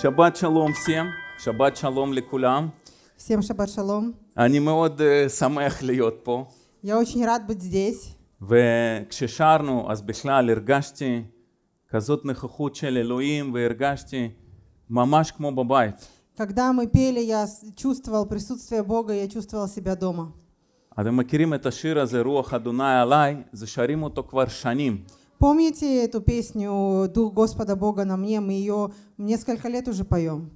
שבת שלום всем, שבת שלום לכולם. Всем шаббат шалом. אני מאוד uh, שמח להיות פה. Я очень рад быть здесь. וכששרנו, אז בכלל הרגשתי כזאת נוכחות של אלוהים, והרגשתי ממש כמו בבית. Когда мы пели, я чувствовал присутствие Бога, я чувствовал себя дома. אתם מכירים את השיר הזה, רוח אדוני עליי, זה שרים אותו כבר שנים. Помните эту песню «Дух Господа Бога на мне»? Мы ее несколько лет уже поем.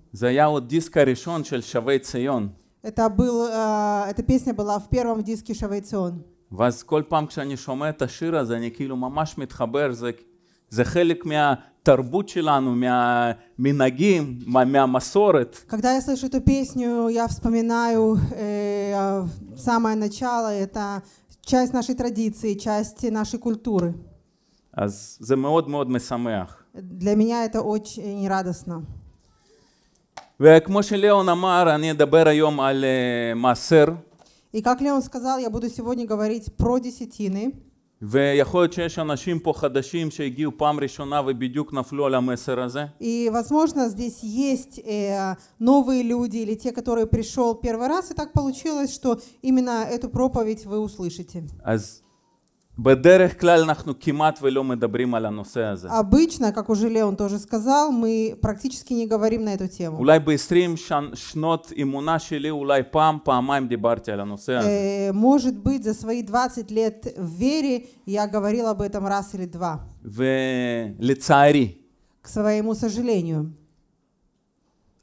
Это был, а, эта песня была в первом диске «Шавей Цион». ואז כל פעם כשאני שומע את השיר הזה, אני כאילו ממש מתחבר, זה, זה חלק מהתרבות שלנו, מהמנהגים, מה, מהמסורת. Когда я слышу эту песню, я вспоминаю э, а, самое начало, это часть нашей традиции, часть нашей культуры. אז זה מאוד מאוד משמח. Для меня это очень радостно. וכמו שליאון אמר, אני אדבר היום על מעשר. И как Леон сказал, я буду сегодня говорить про десятины. ויכול להיות שיש אנשים פה חדשים שהגיעו פעם ראשונה ובדיוק נפלו על המסר הזה. И, возможно, здесь есть э, новые люди или те, которые пришел первый раз, и так получилось, что именно эту проповедь вы услышите. אז Обычно, как уже Леон тоже сказал, мы практически не говорим на эту тему. אולי ב-20 שנות אמונה שלי, אולי פעם, פעמיים דיברתי э, Может быть, за свои 20 лет в вере я говорил об этом раз или два. ולצערי. К своему сожалению.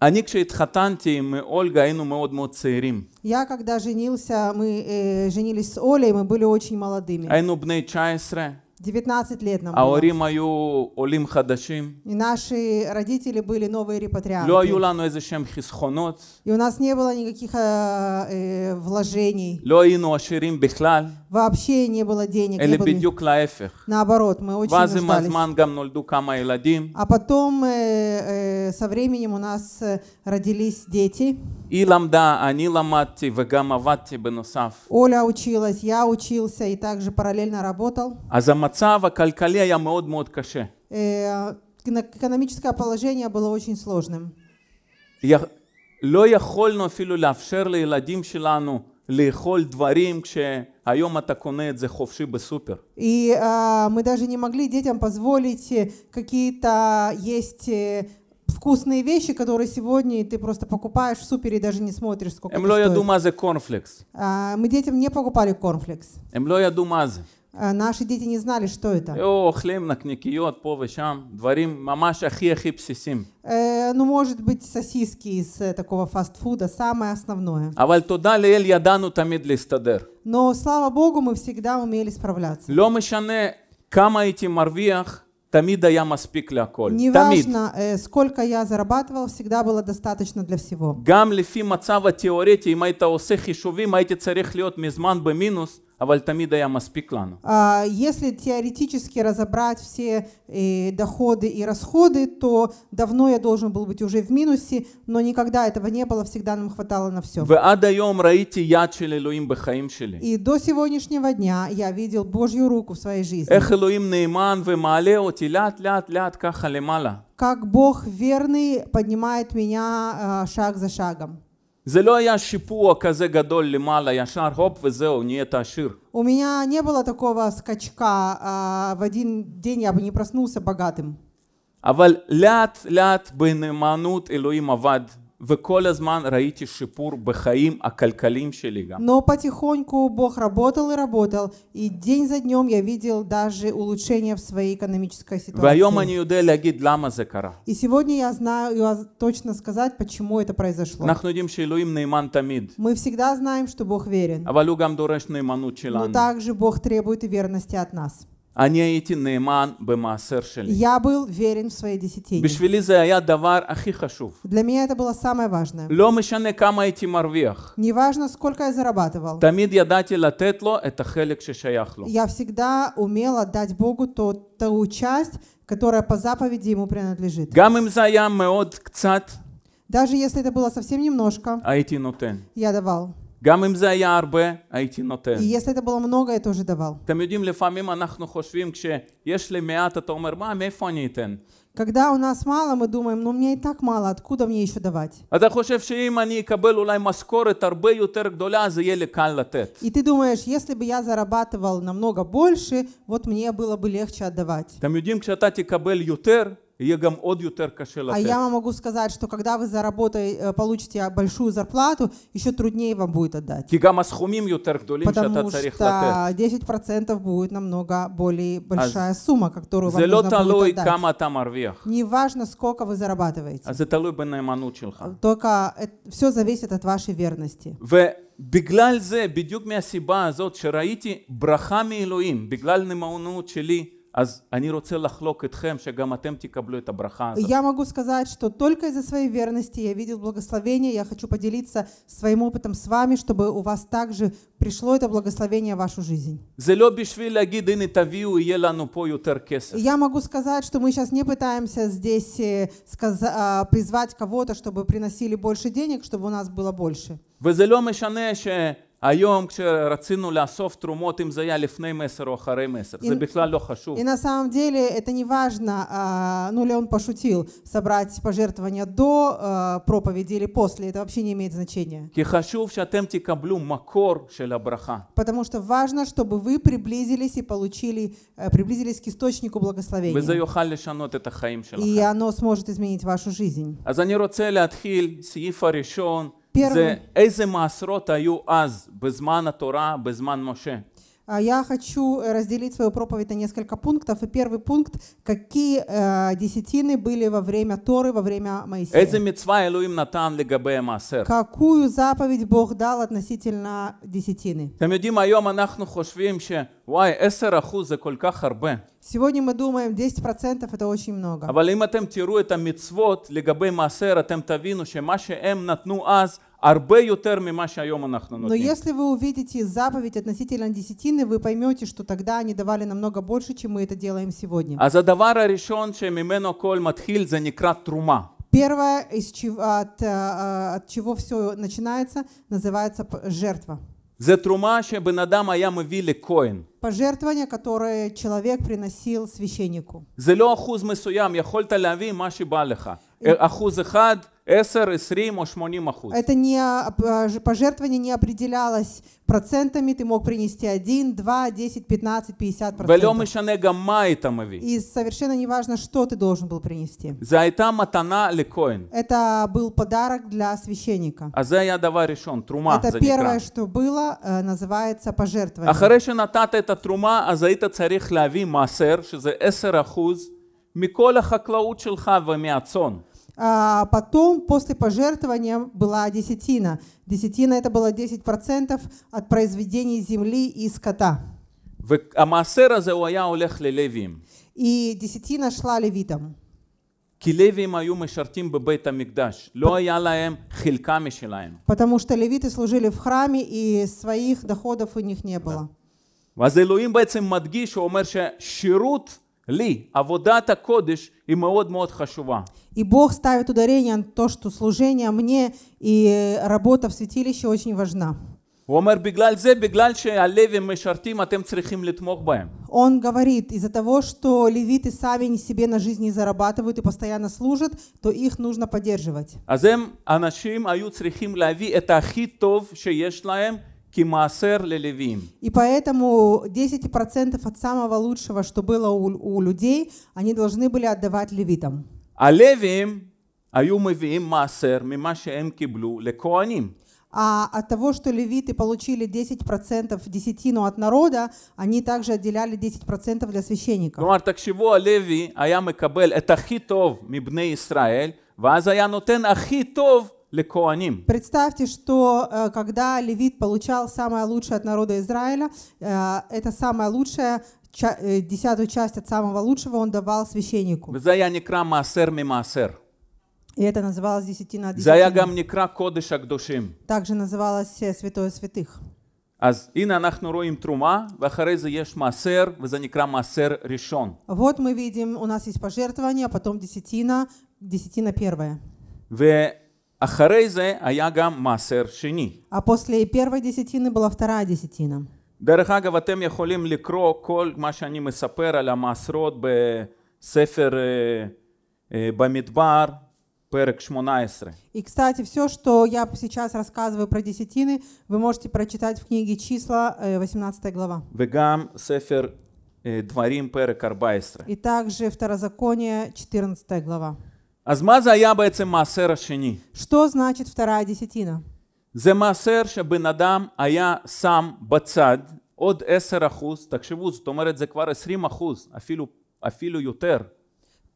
אני כשהתחתנתי עם אולגה היינו מאוד מאוד צעירים. Я когда женился, мы э, женились с Олей, мы были очень молодыми. היינו בני 19. 19 лет нам ההורים היו עולים חדשים. И наши родители были новые репатрианты. И у нас не было никаких э, э вложений. Вообще не было денег. אלא בדיוק наоборот, мы очень ואז А потом э, э, со временем у нас э, родились дети. היא למדה, אני למדתי וגם עבדתי בנוסף. Оля училась, я учился и также параллельно работал. А за הכלכלי калькале я мод мод каше. Э, экономическое положение было очень сложным. י- לא יכולנו אפילו לאפשר לילדים שלנו לאכול דברים כשהיום אתה קונה את זה חופשי בסופר. И а, мы даже не могли детям позволить э, какие-то есть э, вкусные вещи, которые сегодня ты просто покупаешь в супере и даже не смотришь, сколько הם לא ידעו מה Мы детям не покупали корнфлекс. הם לא Наши дети не знали, что это. אוכלים נקניקיות פה ושם, דברים ממש הכי הכי בסיסיים. Ну, может быть, сосиски из э, такого фастфуда, самое основное. אבל תודה לאל ידענו תמיד להסתדר. Но, слава богу, мы всегда умели справляться. לא משנה כמה הייתי תמיד היה מספיק להכל. תמיד. сколько я зарабатывал, всегда было достаточно для всего. גם לפי מצב התיאורטי, אם היית עושה חישובים, היית צריך להיות מזמן במינוס. А а, если теоретически разобрать все э, доходы и расходы, то давно я должен был быть уже в минусе, но никогда этого не было, всегда нам хватало на все. И до сегодняшнего дня я видел Божью руку в своей жизни. Как Бог верный поднимает меня э, шаг за шагом. זה לא היה שיפוע כזה גדול למעלה, ישר הופ וזהו, נהיית עשיר. У меня не было такого скачка, в один день я бы не проснулся богатым. אבל לאט לאט בנאמנות אלוהים עבד וכל הזמן ראיתי שיפור בחיים הכלכליים שלי Но потихоньку Бог работал и работал, и день за днем я видел даже улучшение в своей экономической ситуации. והיום אני יודע להגיד למה זה קרה. И сегодня я знаю точно сказать, почему это произошло. אנחנו יודעים שאלוהים נאמן Мы всегда знаем, что Бог верен. אבל הוא גם דורש נאמנות Но также Бог требует и верности от нас. А я был верен в своей десятине. свои десятины. А Для меня это было самое важное. Неважно, сколько я зарабатывал. Я всегда умел отдать Богу ту ту часть, которая по заповеди ему принадлежит. Даже если это было совсем немножко, а я давал. גם אם זה היה הרבה, הייתי נותן. אתם יודעים, לפעמים אנחנו חושבים, כשיש לי מעט, אתה אומר, מה, מאיפה אני אתן? Когда у нас мало, мы думаем, ну мне и так мало, откуда мне еще давать? И ты думаешь, если бы я зарабатывал намного больше, вот мне было бы легче отдавать. אתם יודעים, כשאתה А я вам могу сказать, что когда вы заработаете, э, получите большую зарплату, еще труднее вам будет отдать. Потому что 10% будет намного более а большая сумма, которую вам нужно будет отдать. Не важно, сколько вы зарабатываете. А Только все зависит от вашей верности. בגלל זה, בדיוק מהסיבה הזאת שראיתי ברכה מאלוהים, בגלל נמעונות שלי, я могу сказать, что только из-за своей верности я видел благословение. Я хочу поделиться своим опытом с вами, чтобы у вас также пришло это благословение в вашу жизнь. Я могу сказать, что мы сейчас не пытаемся здесь э, а, призвать кого-то, чтобы приносили больше денег, чтобы у нас было больше. וזה לא משנה ש... היום כשרצינו לאסוף תרומות, אם זה היה לפני מסר או אחרי מסר, и, זה בכלל לא חשוב. И на самом деле это не важно, а, ну Леон пошутил, собрать пожертвования до а, проповеди или после, это вообще не имеет значения. כי חשוב שאתם תקבלו מקור של הברכה. Потому что важно, чтобы вы приблизились и получили, э, приблизились к источнику благословения. וזה יוכל לשנות את החיים שלכם. И оно сможет изменить вашу жизнь. אז אני רוצה להתחיל, סעיף הראשון. Первый. А, я хочу э, разделить свою проповедь на несколько пунктов. И первый пункт – какие э, десятины были во время Торы, во время Моисея? Какую заповедь Бог дал относительно десятины? Сегодня мы думаем, 10% это очень много. אבל אם אתם תראו את המצוות לגבי מעשר, אתם תבינו что שהם נתנו аз. Но если вы увидите заповедь относительно десятины, вы поймете, что тогда они давали намного больше, чем мы это делаем сегодня. А Первое, из чего, от, э, э, от чего все начинается, называется жертва. זה תרומה שבן אדם היה מביא לכהן. пожертвование, которое человек приносил священнику. זה לא אחוז מסוים, יכולת להביא מה שבא לך. אחוז אחד это не а, а, пожертвование не определялось процентами, ты мог принести 1, 2, 10, 15, 50 процентов. И совершенно не важно, что ты должен был принести. За Это матана Это был подарок для священника. А за я трума Это первое, что было, э, называется пожертвование. А אחרי שנתת את התרומה, אז היית צריך להביא מעשר, שזה 10% מכל החקלאות שלך ומהצאן. А потом, после пожертвования, была десятина. Десятина – это было 10% от произведений земли и скота. והמעשר הזה הוא היה הולך И десятина шла левитам. כי לווים היו משרתים בבית המקדש, לא היה להם חלקה משלהם. потому что левиты служили в храме и своих доходов у них не было. ואז אלוהים בעצם מדגיש, הוא אומר ששירות ли аводата кодыш и маод мод хашува. И Бог ставит ударение на то, что служение мне и работа в святилище очень важна. А а Он говорит, из-за того, что левиты сами не себе на жизнь зарабатывают и постоянно служат, то их нужно поддерживать. אז הם אנשים היו צריכים להביא את הכי טוב שיש להם и поэтому 10% от самого лучшего, что было у, у людей, они должны были отдавать левитам. А левим аюмывим מביאים מעשר ממה эм лекоаним. А от того, что левиты получили 10% десятину от народа, они также отделяли 10% для священников. כלומר, תקשיבו, הלוי היה מקבל את הכי טוב מבני ישראל, ואז היה Представьте, что э, когда левит получал самое лучшее от народа Израиля, э, это самое лучшее э, десятую часть от самого лучшего он давал священнику. И это называлось десятина десятина. Также называлось святое святых. אז הנה אנחנו רואים תרומה, ואחרי זה יש מעשר, וזה נקרא מעשר ראשון. Вот мы видим, у нас есть пожертвование, а потом десятина, десятина первая. Ахарейзе Масер Шини. А после первой десятины была вторая десятина. דרך אגב, אתם ликро кол כל מה שאני מספר על המעשרות בספר במדבר, פרק 18. И, кстати, все, что я сейчас рассказываю про десятины, вы можете прочитать в книге «Числа», 18 э, глава. Вегам сефер דברים, פרק 14. И также второзаконие, 14 глава. אז מה זה היה בעצם מעשר השני? Что значит вторая десятина? זה מעשר שבן אדם היה שם בצד עוד 10 אחוז, תחשבו, זאת אומרת זה כבר 20 אחוז, אפילו, אפילו יותר.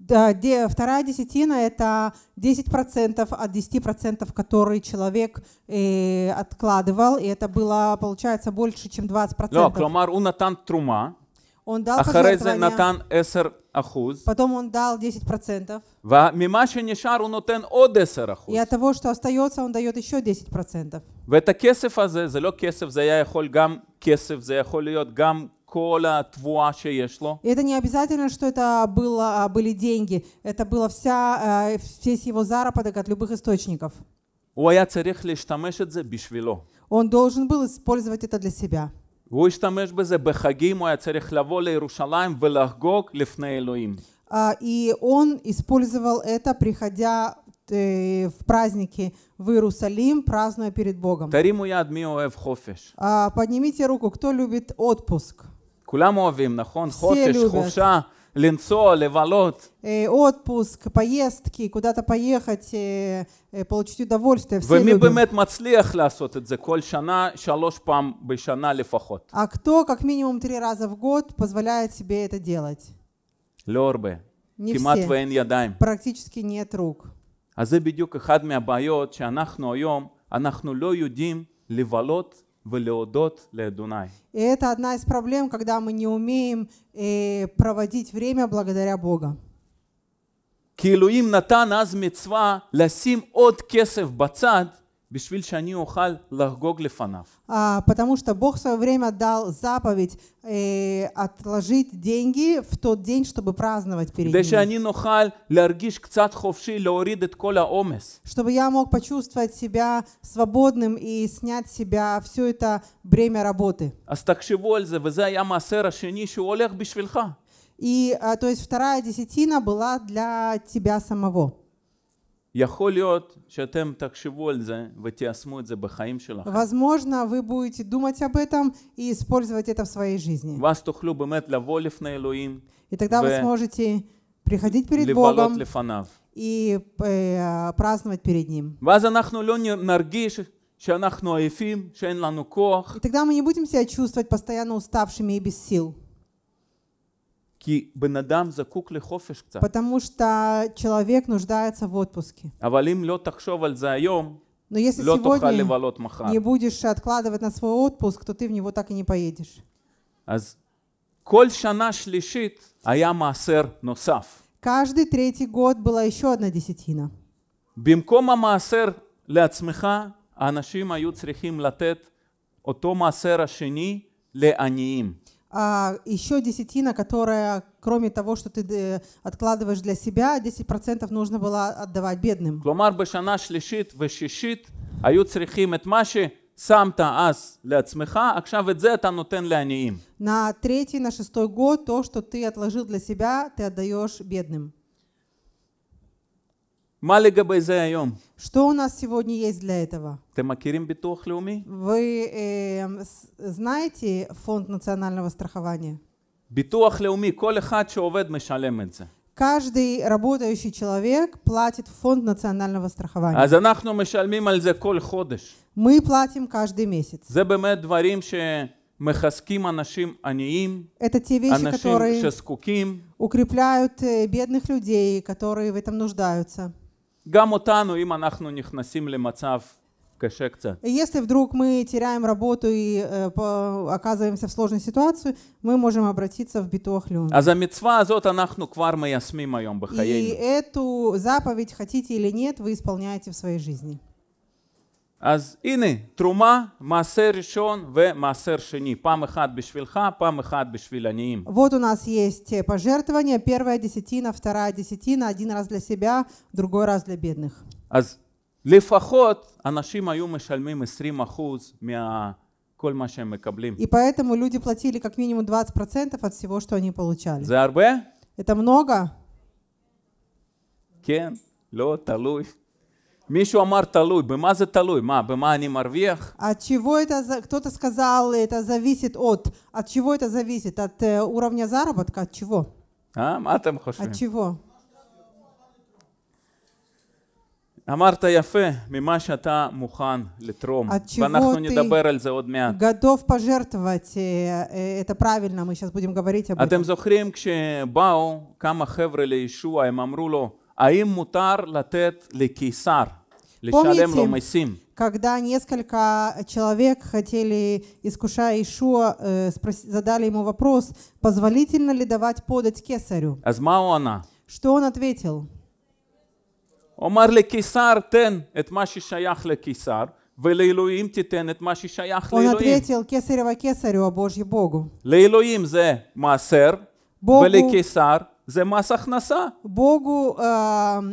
Да, де, вторая десятина это 10% от 10%, которые человек э, откладывал, и это было, получается, больше, чем 20%. לא, כלומר, הוא נתן תרומה, он дал אחרי זה נתן 10 אחוז. Потом он дал 10 процентов. וממה שנשאר הוא נותן עוד 10 אחוז. И от того, что остается, он дает еще 10 процентов. ואת הכסף הזה, זה לא כסף, זה היה יכול גם כסף, זה יכול להיות גם כל התבואה שיש לו. Это не обязательно, что это было, а, были деньги. Это было вся, а, весь его заработок от любых источников. הוא היה צריך להשתמש את זה בשבילו. Он должен был использовать это для себя. הוא השתמש בזה בחגים, הוא היה צריך לבוא לירושלים ולחגוג לפני אלוהים. И он использовал это, приходя в праздники в Иерусалим, празднуя перед Богом. Поднимите руку, кто любит отпуск? כולם אוהבים, נכון? חופש, חופשה. линцоли, валот. Э, отпуск, поездки, куда-то поехать, э, э, получить удовольствие. Все любят. А кто как минимум три раза в год позволяет себе это делать? Лорбе. Не все. Практически нет рук. А זה בדיוק אחד מהבעיות שאנחנו היום, אנחנו לא יודעים לבלות и это одна из проблем, когда мы не умеем э, проводить время благодаря Бога. כי Натан נתן Мецва ласим от кесев бацад. А, потому что Бог в свое время дал заповедь э, отложить деньги в тот день, чтобы праздновать перед ним. Чтобы я мог почувствовать себя свободным и снять с себя все это бремя работы. אז תחשבו И, а, то есть, вторая десятина была для тебя самого. Возможно, вы будете думать об этом и использовать это в своей жизни. И тогда вы сможете приходить перед Богом и э, праздновать перед Ним. И тогда мы не будем себя чувствовать постоянно уставшими и без сил. Потому что человек нуждается в отпуске. Но если сегодня не будешь откладывать на свой отпуск, то ты в него так и не поедешь. Каждый третий год была еще одна десятина. במקום המעשר לעצמך, האנשים а еще десятина, которая, кроме того, что ты э, откладываешь для себя, 10% нужно было отдавать бедным. כלומר, בשנה שלישית ושישית היו צריכים את מה ששמת אז לעצמך, עכשיו את זה אתה נותן לעניים. На третий, на шестой год то, что ты отложил для себя, ты отдаешь бедным. Что у нас сегодня есть для этого? Вы э, знаете фонд национального страхования? Каждый работающий человек платит в фонд национального страхования. Мы платим каждый месяц. Это те вещи, אנשים שזקוקים. укрепляют э, бедных людей, которые в этом нуждаются. גם אותנו, אם אנחנו נכנסים למצב кэше кца. Если вдруг мы теряем работу и э, оказываемся в сложной ситуации, мы можем обратиться в битуах люм. А за мецва азот анахну квар маясмим И эту заповедь, хотите или нет, вы исполняете в своей жизни. אז הנה, תרומה, מעשר ראשון ומעשר שני. פעם אחת בשבילך, פעם אחת בשביל עניים. Вот у нас есть пожертвование. Первая десятина, вторая десятина. Один раз для себя, другой раз для бедных. אז לפחות אנשים היו משלמים 20 אחוז מה... כל מה שהם מקבלים. И поэтому люди платили как минимум 20% от всего, что они получали. זה הרבה? Это много? כן, לא, תלוי. מישהו אמר תלוי, במה זה תלוי? מה, במה אני מרוויח? От чего это, кто-то сказал, это зависит от. От чего это зависит? От уровня заработка? От чего? А, מה אתם חושבים? От чего? אמרת יפה, ממה שאתה מוכן לתרום, ואנחנו נדבר על זה עוד מעט. готов пожертвовать, это правильно, мы сейчас будем говорить об этом. אתם זוכרים כשבאו כמה חבר'ה לישוע, הם אמרו לו, האם מותר לתת לקיסר? Помните, когда несколько человек хотели, искушая Ишуа, э, задали ему вопрос, позволительно ли давать подать кесарю? Что он ответил? Он לקיסר кесарева кесарю, а Божье Богу. Богу. זה מס הכנסה. Богу э,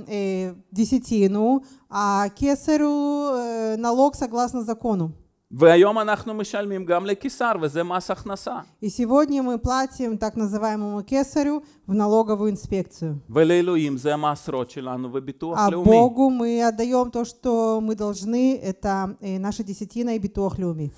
э, десятину, а кесарю э, налог согласно закону. והיום אנחנו משלמים גם לקיסר, וזה מס הכנסה. И сегодня мы платим так называемому кесарю в налоговую инспекцию. ולאלוהים זה המעשרות שלנו וביטוח а לאומי. Богу мы отдаем то, что мы должны, это э, наша десятина и битуах לאומי.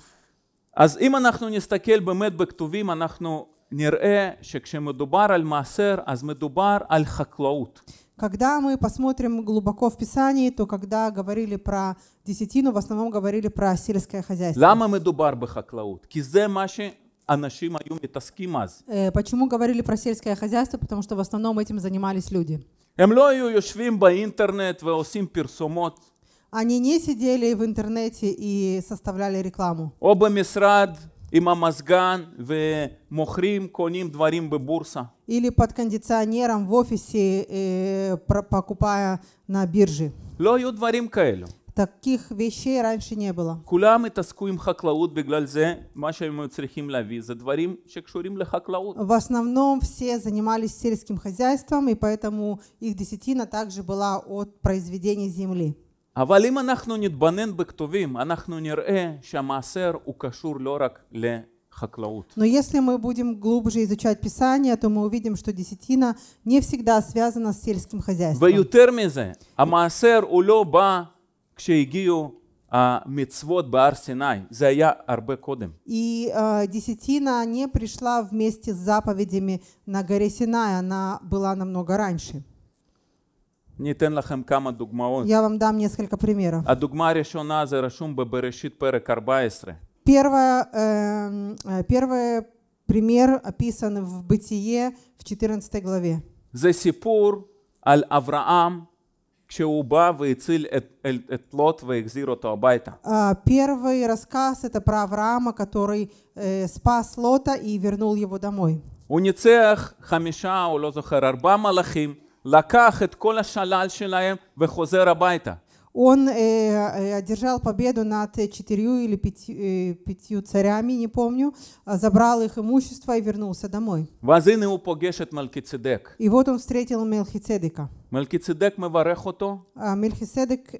אז אם אנחנו נסתכל באמת בכתובים, אנחנו נראה שכשמדובר על מעשר אז מדובר על חקלאות. Когда мы посмотрим глубоко в Писании, то когда говорили про десятину, в основном говорили про сельское хозяйство. למה מדובר בחקלאות? כי זה מה שאנשים היו מתעסקים אז. Почему говорили про сельское хозяйство? Потому что в основном этим занимались люди. הם לא היו יושבים באינטרנט ועושים פרסומות. Они не сидели в интернете и составляли рекламу. Оба мисрад עם המזגן ומוכרים, קונים דברים בבורסה. Или под кондиционером в офисе, э, покупая на бирже. לא היו דברים כאלו. таких вещей раньше не было. כולם התעסקו עם חקלאות בגלל זה, מה שהם היו צריכים להביא זה דברים В основном все занимались сельским хозяйством, и поэтому их десятина также была от произведения земли. אבל אם אנחנו נתבונן בכתובים, אנחנו נראה שהמעשר הוא קשור לא רק לחקלאות. Но если мы будем глубже изучать Писание, то мы увидим, что десятина не всегда связана с сельским хозяйством. ויותר מזה, המעשר הוא לא בא כשהגיעו המצוות בהר סיני, זה היה הרבה קודם. И а, десятина не пришла вместе с заповедями на горе Синай, она была намного раньше. ניתן לכם כמה דוגמאות. Я вам дам несколько примеров. הדוגמה הראשונה זה רשום בבראשית פרק 14. Первое, э, первый пример описан в Бытие в 14 главе. זה סיפור על אברהם כשהוא בא והציל את, את, את לוט והחזיר אותו הביתה. Первый рассказ это про Авраама, который э, спас Лота и вернул его домой. הוא ניצח חמישה, או לא זוכר, ארבעה מלאכים. לקח את כל השלל שלהם וחוזר הביתה. Он э, одержал победу над четырью или пятью, э, пятью царями, не помню, забрал их имущество и вернулся домой. И вот он встретил Мелхицедека. Мелхицедек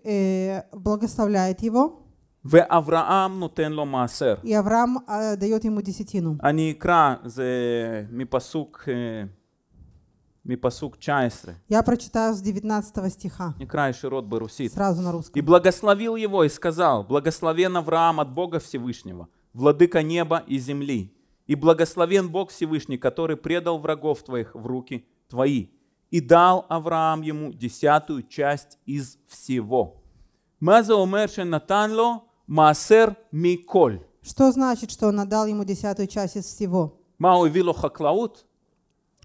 э, благословляет его. ואברהם נותן לו מעשר. אברהם ему десятину. דסטינו. אני אקרא, זה מפסוק... מפסוק 19. Я прочитаю с 19 стиха. Не Некрай рот барусит. Сразу на русском. «И благословил его и сказал, благословен Авраам от Бога Всевышнего, владыка неба и земли, и благословен Бог Всевышний, который предал врагов твоих в руки твои, и дал Авраам ему десятую часть из всего». Маза натанло Масер миколь. Что значит, что он отдал ему десятую часть из всего? Мау вило хаклаут –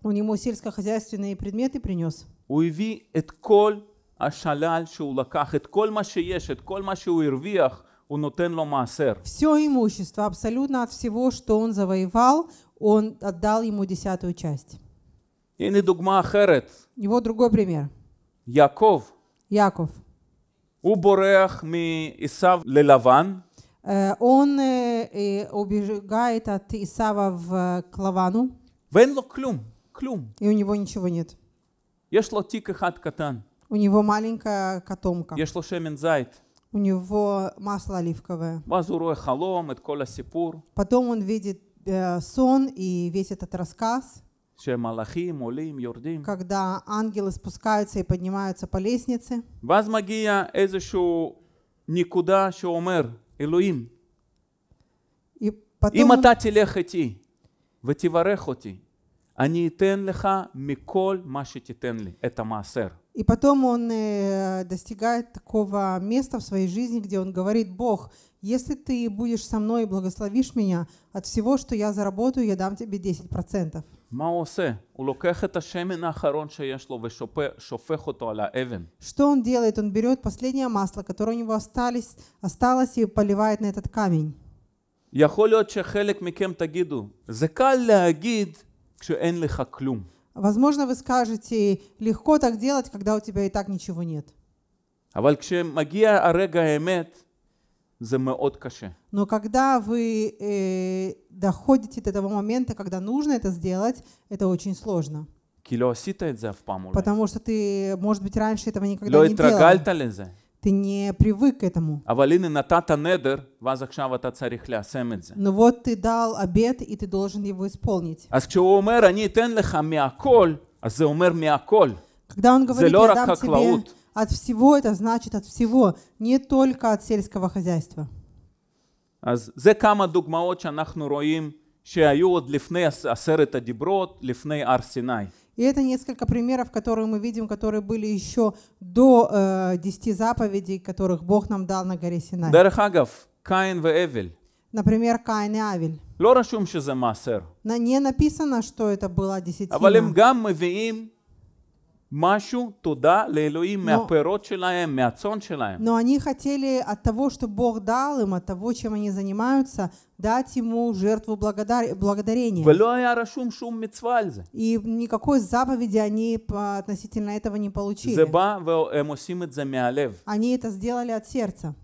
у него сельскохозяйственные предметы принес. הוא эт את כל השלל שהוא לקח, את כל מה שיש, את כל מה שהוא הרוויח, הוא נותן לו מעשר. Все имущество, абсолютно от всего, что он завоевал, он отдал ему десятую часть. הנה דוגמה אחרת. Его другой пример. יעקב. Яков. הוא בורח מעשיו ללבן. Он э, э, убегает от Исава в э, Клавану. ואין לו כלום. И у него ничего нет. катан. У него маленькая котомка. У него масло оливковое. халом Потом он видит э, сон и весь этот рассказ. Йордим. Когда ангелы спускаются и поднимаются по лестнице. что никуда, умер, И потом... אני אתן לך מכל מה שתיתן לי, את המעשר. И потом он э, достигает такого места в своей жизни, где он говорит, Бог, если ты будешь со мной и благословишь меня, от всего, что я заработаю, я дам тебе 10%. מה Что он делает? Он берет последнее масло, которое у него осталось, осталось и поливает на этот камень. יכול להיות שחלק מכם תגידו, זה קל להגיד Возможно, вы скажете, легко так делать, когда у тебя и так ничего нет. Но когда вы э, доходите до того момента, когда нужно это сделать, это очень сложно. Потому что ты, может быть, раньше этого никогда не делал. Ты не привык к этому. А Но вот ты дал обед, и ты должен его исполнить. Когда он говорит, я дам тебе от всего, это значит от всего, не только от сельского хозяйства. אז זה כמה דוגמאות שאנחנו רואים שהיו עוד לפני עשרת הדיברות, לפני הר סיני. И это несколько примеров, которые мы видим, которые были еще до э, заповедей, которых Бог нам дал на горе Синай. דרך אגב, קין והבל. Например, Каин и Авель. לא Не написано, что это была десятина. Машу תודה לאלוהים но, מהפירות שלהם, מהצאן שלהם. Но они хотели от того, что Бог дал им, от того, чем они занимаются, дать ему жертву благодар... благодарения. ולא היה רשום שום И никакой заповеди они относительно этого не получили. זה בא והם עושים Они это сделали от сердца.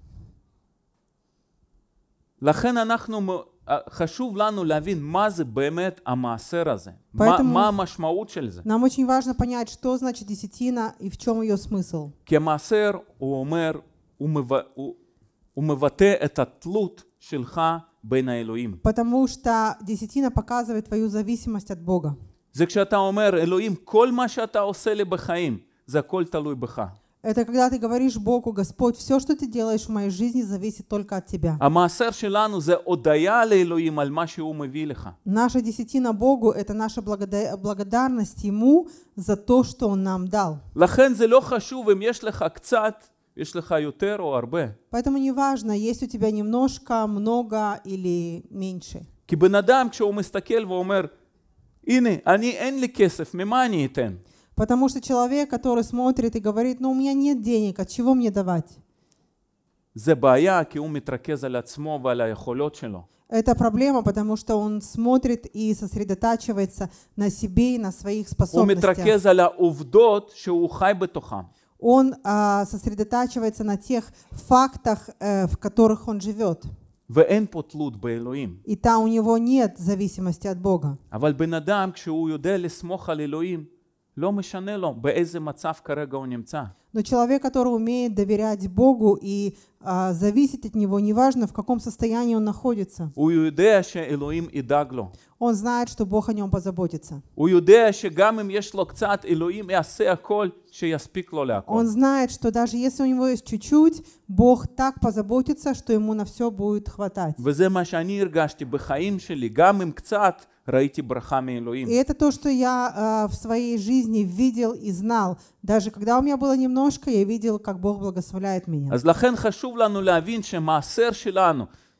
חשוב לנו להבין מה זה באמת המעשר הזה, מה, מה המשמעות של זה. Нам очень важно понять, что значит десятина и в чем ее смысл. כי המעשר, הוא אומר, הוא, מבא, הוא, הוא מבטא את התלות שלך בין האלוהים. Потому что десятина показывает твою зависимость от Бога. זה כשאתה אומר, אלוהים, כל מה שאתה עושה לי בחיים, זה הכל תלוי בך. Это когда ты говоришь Богу, Господь, все, что ты делаешь в моей жизни, зависит только от Тебя. А наша десятина Богу – это наша благодарность Ему за то, что Он нам дал. Поэтому не важно, есть у тебя немножко, много или меньше. כי בן אדם כשהוא מסתכל ואומר, הנה, אני אין לי כסף, ממה אני אתן? Потому что человек, который смотрит и говорит, ну у меня нет денег, от чего мне давать? Это проблема, потому что он смотрит и сосредотачивается на себе и на своих способностях. Он а, сосредотачивается на тех фактах, э, в которых он живет. И там у него нет зависимости от Бога. А לא משנה לו באיזה מצב כרגע הוא נמצא. Но человек, который умеет доверять Богу и а, зависеть от Него, неважно, в каком состоянии он находится. Он знает, что Бог о нем позаботится. Он знает, что он знает, что даже если у него есть чуть-чуть, Бог так позаботится, что ему на все будет хватать. И это то, что я а, в своей жизни видел и знал. Даже когда у меня было немножко, я видел, как Бог благословляет меня.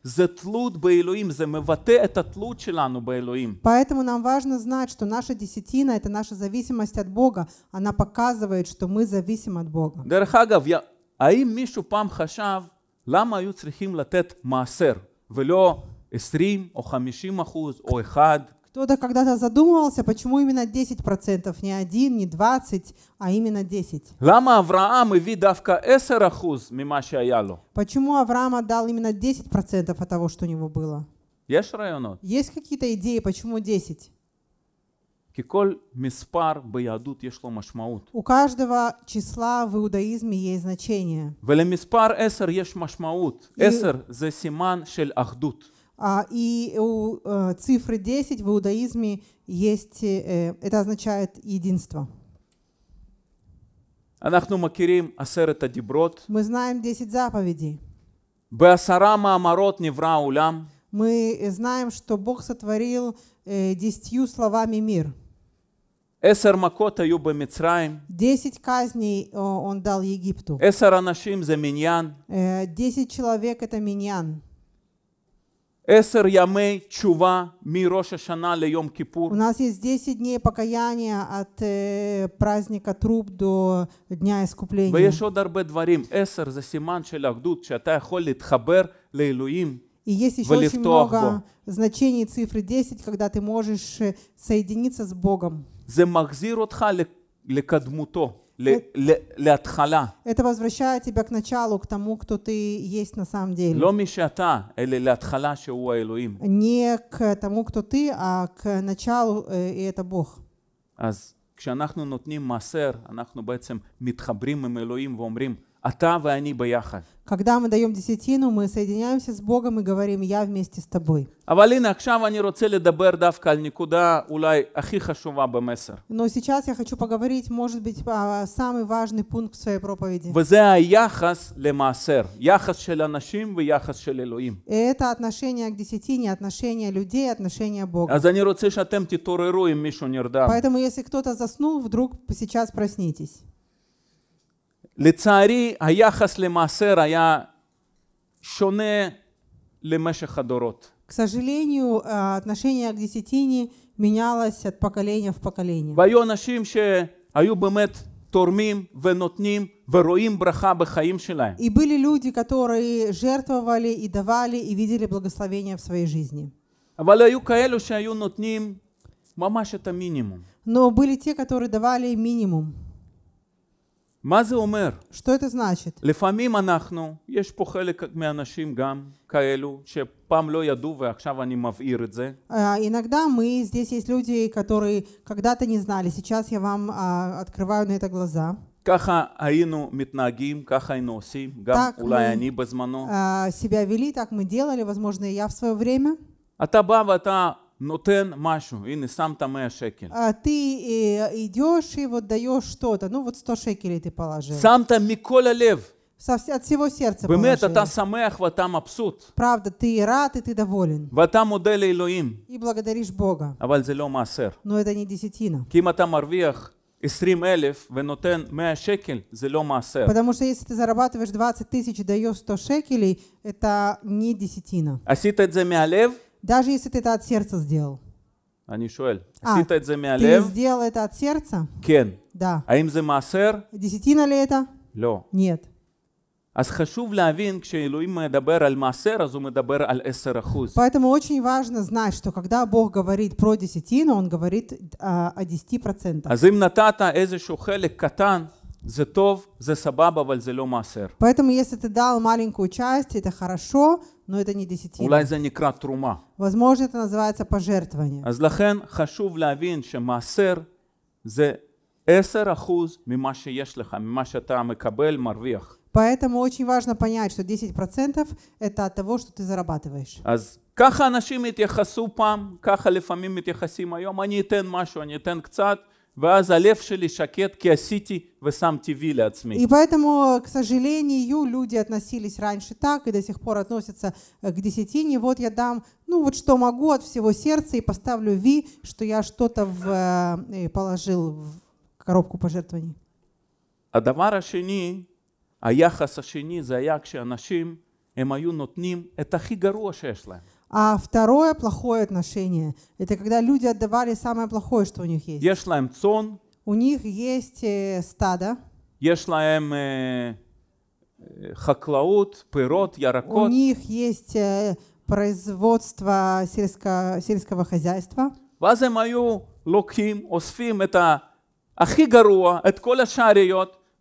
זה תלות באלוהים, זה מבטא את התלות שלנו באלוהים. Поэтому нам важно знать, что наша десятина – это наша зависимость от Бога. Она показывает, что мы зависим от Бога. דרך אגב, האם מישהו פעם חשב למה היו צריכים לתת מעשר ולא 20 או 50 אחוז או 1? Кто-то когда-то задумывался, почему именно 10%, не 1, не 20, а именно 10. Лама Авраам и видавка Эсерахуз мимаша шаяло. Почему Авраам отдал именно 10% от того, что у него было? Есть районот? Есть какие-то идеи, почему 10? כי миспар מספר ביהדות יש У каждого числа в иудаизме есть значение. ולמספר 10 יש משמעות. 10 זה סימן של אחדות. А, и у э, цифры 10 в иудаизме есть, э, это означает единство. אנחנו מכירים עשרת הדיברות. Мы знаем 10 заповедей. בעשרה מאמרות נברא העולם. Мы знаем, что Бог сотворил э, десятью словами мир. עשר מכות היו במצרים. Десять казней он дал Египту. עשר אנשים זה Десять человек это миньян. Эсер ямей чува мироша шана ле йом кипур. У нас есть 10 дней покаяния от э, праздника труп до дня искупления. ויש עוד הרבה דברים. עשר זה סימן של אחדות, שאתה יכול להתחבר לאלוהים и есть еще очень много значений цифры 10, когда ты можешь э, соединиться с Богом. זה מחזיר אותך לקדמותו. להתחלה. Это возвращает тебя к началу, к тому, кто ты есть на самом деле. לא מי שאתה, אלא להתחלה שהוא האלוהים. Не к тому, кто ты, а к началу, э, и это Бог. אז כשאנחנו נותנים מעשר, אנחנו בעצם מתחברים עם אלוהים ואומרים, «А Когда мы даем десятину, мы соединяемся с Богом и говорим «Я вместе с тобой». «А Но сейчас я хочу поговорить, может быть, самый важный пункт в своей проповеди. И это отношение к десятине, отношение людей, отношение Бога. «А Поэтому если кто-то заснул, вдруг сейчас проснитесь. לצערי, היחס למעשר היה שונה למשך הדורות. К сожалению, а, отношение к десятине менялось от поколения в поколение. והיו אנשים שהיו באמת תורמים ונותנים ורואים ברכה בחיים שלהם. И были люди, которые жертвовали и давали и видели благословение в своей жизни. אבל היו כאלו שהיו נותנים ממש את המינימום. Но были те, которые давали минимум. מה זה אומר? Что это значит? לפעמים אנחנו, יש פה חלק מהאנשים גם כאלו, שפעם לא ידעו ועכשיו אני מבהיר את זה. А, иногда мы, здесь есть люди, которые когда-то не знали, сейчас я вам а, открываю на это глаза. ככה היינו מתנהגים, ככה היינו עושים, גם אולי אני בזמנו. А, себя вели, так мы делали, возможно, и я в свое время. אתה בא ואתה нотен машу, и не сам там шекель. А ты э, идешь и вот даешь что-то. Ну вот 100 шекелей ты положил. Сам там Миколя Лев. Со, от всего сердца это та самая ואתה מבסוט. Правда, ты рад и ты доволен. ואתה модели Илоим. И благодаришь Бога. А זה לא מעשר. Но это не десятина. כי אם אתה מרוויח Элев, אלף ונותן 100 שקל, асер. Потому что если ты зарабатываешь 20 тысяч и даешь 100 шекелей, это не десятина. עשית את זה מהלב? Даже если ты это от сердца сделал. אני שואל, а, עשית את זה מהלב? ты сделал это от сердца? כן. Да. האם זה מעשר? Десятина это? לא. Нет. אז חשוב להבין, כשאלוהים מדבר על מעשר, אז הוא מדבר על 10%. Поэтому очень важно знать, что когда Бог говорит про десятину, Он говорит а, о 10%. אז אם נתת איזשהו חלק קטן, זה טוב, זה סבבה, אבל זה לא מעשר. Поэтому если ты дал маленькую часть, это хорошо, но это не десятина. Возможно, это называется пожертвование. אז לכן חשוב להבין שמעשר זה 10% ממה שיש לך, ממה שאתה מקבל, מרוויח. Поэтому очень важно понять, что 10% это от того, что ты зарабатываешь. אז ככה אנשים התייחסו פעם, ככה לפעמים מתייחסים היום, אני אתן משהו, אני אתן קצת, и поэтому, к сожалению, люди относились раньше так и до сих пор относятся э, к десятине. Вот я дам, ну вот что могу от всего сердца и поставлю ви, что я что-то в, э, положил в коробку пожертвований. А השני, היחס השני, זה היה כשאנשים, הם היו נותנים את а второе плохое отношение – это когда люди отдавали самое плохое, что у них есть. יש להם צאן, У них есть э, стадо, יש להם אה, אה, חקלאות, פירות, у них есть э, производство сельско- сельского хозяйства, ואז הם היו לוקחים, אוספים את הכי גרוע, את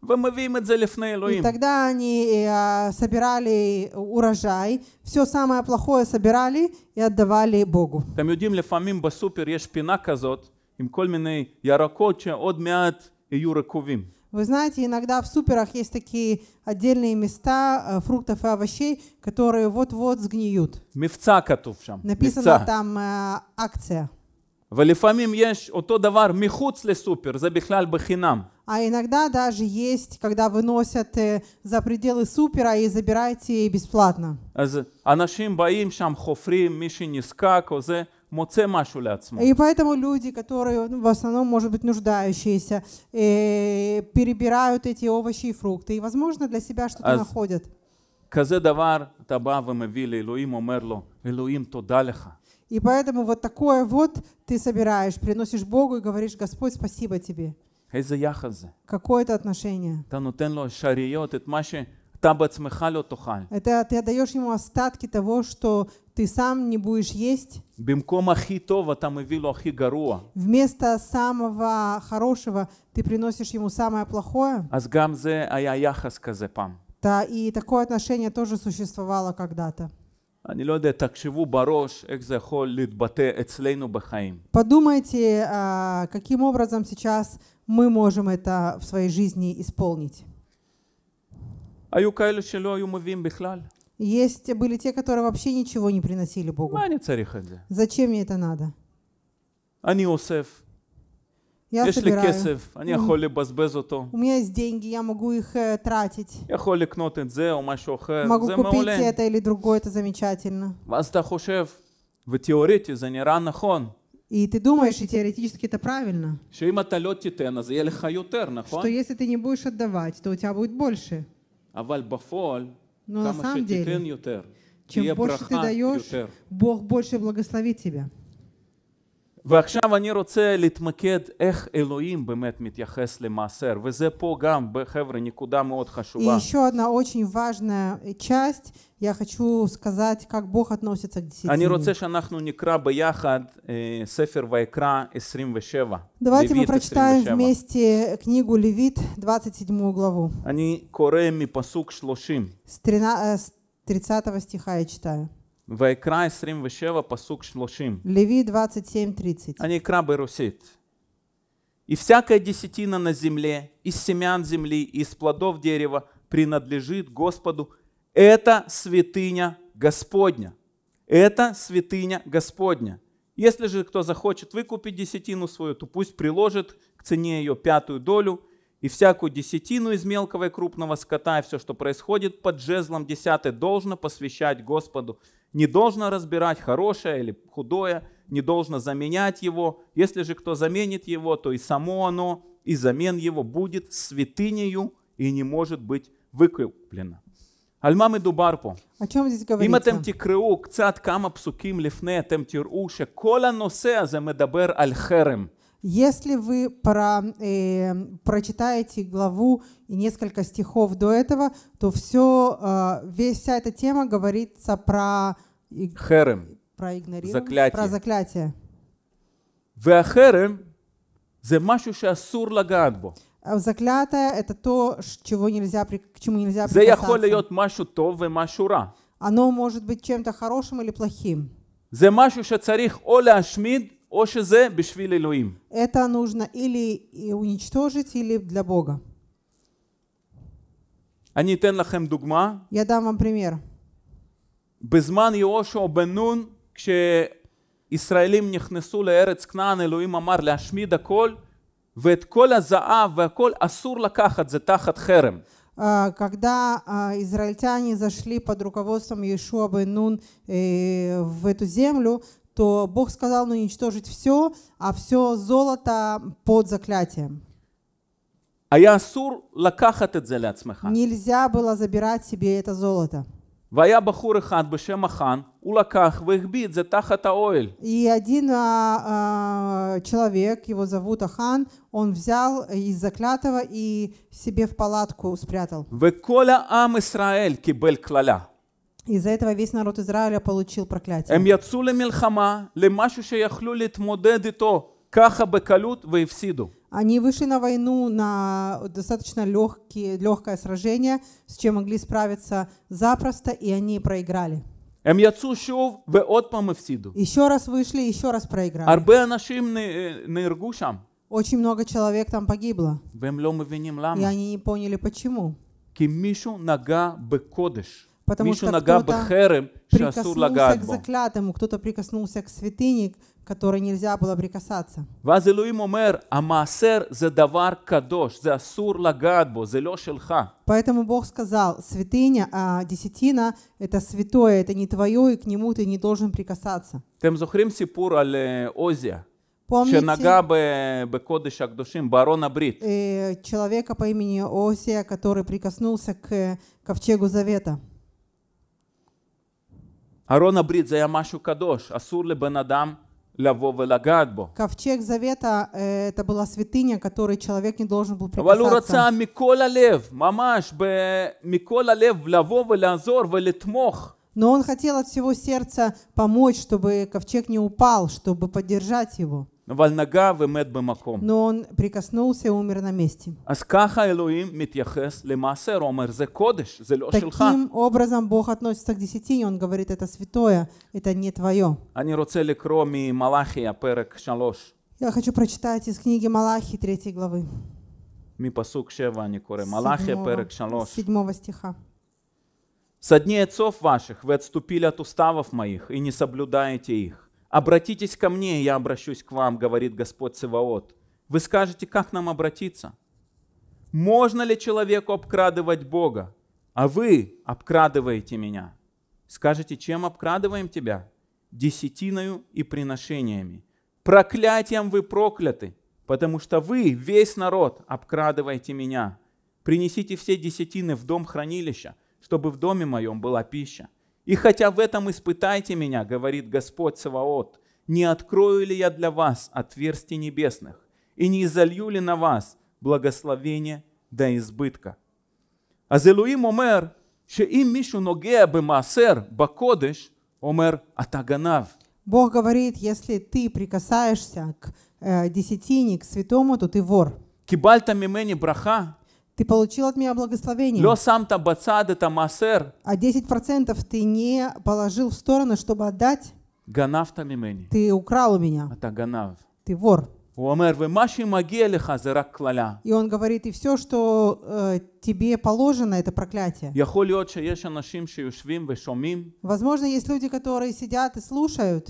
и тогда они э, а, собирали э, урожай, все самое плохое собирали и отдавали Богу. אתם יודעים, לפעמים בסופר יש פינה כזאת עם כל מיני ירקות שעוד מעט יהיו רקובים. Вы знаете, иногда в суперах есть такие отдельные места э, фруктов и овощей, которые вот-вот сгниют. Мифца, Написано там э, акция. ולפעמים יש אותו דבר מחוץ לסופר, זה בכלל בחינם. А иногда даже есть, когда выносят э, за пределы супера и забираете бесплатно. И поэтому люди, которые ну, в основном, может быть, нуждающиеся, э, перебирают эти овощи и фрукты, и, возможно, для себя что-то находят. כזה דבר אתה בא ומביא לאלוהים, אומר לו, אלוהים, תודה и поэтому вот такое вот ты собираешь, приносишь Богу и говоришь, Господь, спасибо тебе. איזה יחס זה. какое это отношение. אתה נותן לו שאריות, Это ты отдаешь ему остатки того, что ты сам не будешь есть. במקום הכי טוב אתה Вместо самого хорошего ты приносишь ему самое плохое. אז גם Да, и такое отношение тоже существовало когда-то. אני לא יודע, תחשבו בראש איך זה יכול להתבטא אצלנו בחיים. Подумайте, а, каким образом сейчас мы можем это в своей жизни исполнить. היו כאלה שלא היו מביאים בכלל. Есть были те, которые вообще ничего не приносили Богу. Ну, а Зачем мне это надо? А Они אוסף יש לי כסף, אני יכול לבזבז אותו. У меня есть деньги, я могу их э, тратить. я холи לקנות את זה או משהו могу זה купить מעולה. это или другое, это замечательно. ואז אתה חושב, ותיאורטי זה נראה נכון. И ты думаешь, и теоретически это правильно, שאם אתה לא תיתן, אז יהיה לך יותר, что если ты не будешь отдавать, то у тебя будет больше. אבל בפועל, Но на самом деле, чем תהיה больше ты даешь, יותר. Бог больше благословит тебя. ועכשיו אני רוצה להתמקד איך אלוהים באמת מתייחס למעשר, וזה פה גם, חבר'ה, נקודה מאוד חשובה. אני רוצה שאנחנו נקרא ביחד ספר ויקרא 27. אני קורא מפסוק 30. 30 стиха я читаю. ויקרא 27 פסוק 30. Леви 27.30. אני אקרא ברוסית. И всякая десятина на земле, из семян земли, из плодов дерева принадлежит Господу. Это святыня Господня. Это святыня Господня. Если же кто захочет выкупить десятину свою, то пусть приложит к цене ее пятую долю и всякую десятину из мелкого и крупного скота, и все, что происходит под жезлом десятой, должно посвящать Господу не должно разбирать хорошее или худое, не должно заменять его. Если же кто заменит его, то и само оно, и замен его будет святынею и не может быть выкуплено. Альмам и Дубарпо. О чем здесь говорится? Им этим тикреу кцат кама псуким лифне этим тиру, ше кола носеа за медабер если вы про, э, прочитаете главу и несколько стихов до этого, то все, э, весь, вся эта тема говорится про... И, херем. Про игнорирование. Заклятие. Про заклятие. והחרם זה משהו שאסור лагадбо. Заклятое — это то, чего нельзя, к чему нельзя прикасаться. זה יכול להיות משהו טוב ומשהו Оно может быть чем-то хорошим или плохим. זה משהו שצריך או או שזה בשביל אלוהים. Это нужно или уничтожить, или для Бога. אני אתן לכם דוגמה. Я дам вам пример. בזמן יהושע בן נון, כשישראלים נכנסו לארץ כנען, אלוהים אמר להשמיד הכל, ואת כל הזהב והכל אסור לקחת, זה תחת חרם. когда израильтяне зашли под руководством Иешуа бен Нун э, в эту землю, что Бог сказал ну, уничтожить все, а все золото под заклятием. היה אסור לקחת את זה לעצמך. Нельзя было забирать себе это золото. Вая בחור אחד בשם החאן, הוא לקח за тахата זה תחת האוהל. И один а, а, человек, его зовут Ахан, он взял из заклятого и себе в палатку спрятал. וכל ам ישראל кибель клаля. Из-за этого весь народ Израиля получил проклятие. Эм они вышли на войну на достаточно легкие, легкое сражение, с чем могли справиться запросто, и они проиграли. הם יצאו שוב ועוד פעם הפסידו. Еще раз вышли, еще раз проиграли. הרבה אנשים נהרגו שם. Очень много человек там погибло. והם לא מבינים למה. И они не поняли почему. כי מישהו נגע בקודש потому что кто-то прикоснулся к заклятому, кто-то прикоснулся к святыне, к которой нельзя было прикасаться. ואז אלוהים אומר, המעשר זה דבר קדוש, זה אסור לגעת בו, Поэтому Бог сказал, святыня, а десятина – это святое, это не твое, и к нему ты не должен прикасаться. אתם זוכרים סיפור על עוזיה? שנגע בקודש הקדושים, בארון הברית. человека по имени Осия, который прикоснулся к ковчегу Завета. Арон הברית זה היה משהו קדוש, אסור לבן אדם Ковчег Завета э, это была святыня, которой человек не должен был прикасаться. אבל הוא רצה מכל הלב, ממש, ב... מכל הלב לבוא Но он хотел от всего сердца помочь, чтобы ковчег не упал, чтобы поддержать его. אבל נגע ומת במקום. Но он прикоснулся и умер на месте. אז ככה אלוהים מתייחס למעשר, הוא אומר זה קודש, זה לא Таким образом Бог относится к десятине, он говорит это святое, это не твое. אני רוצה לקרוא ממלאכי פרק 3. Я хочу прочитать из книги Малахи третьей главы. מפסוק 7 אני קורא, מלאכי פרק 3. 7 стиха. «Со дней отцов ваших вы отступили от уставов моих и не соблюдаете их. «Обратитесь ко мне, я обращусь к вам», — говорит Господь Севаот. Вы скажете, как нам обратиться? Можно ли человеку обкрадывать Бога? А вы обкрадываете меня. Скажете, чем обкрадываем тебя? Десятиною и приношениями. Проклятием вы прокляты, потому что вы, весь народ, обкрадываете меня. Принесите все десятины в дом хранилища, чтобы в доме моем была пища. И хотя в этом испытайте меня, говорит Господь Саваот, не открою ли я для вас отверстий небесных, и не изолью ли на вас благословение до избытка. אז אלוהים אומר שאם מישהו נוגע במעשר בקודש, אומר омер атаганав. Бог говорит, если ты прикасаешься к э, десятине, к святому, то ты вор. Кибальта ממני браха. Ты получил от меня благословение. Lo самта бацады там асер. А 10% ты не положил в сторону, чтобы отдать. Ганав там мимени. Ты украл у меня. Это ганав. Ты вор. И он говорит, и все, что э, тебе положено, это проклятие. Возможно, есть люди, которые сидят и слушают.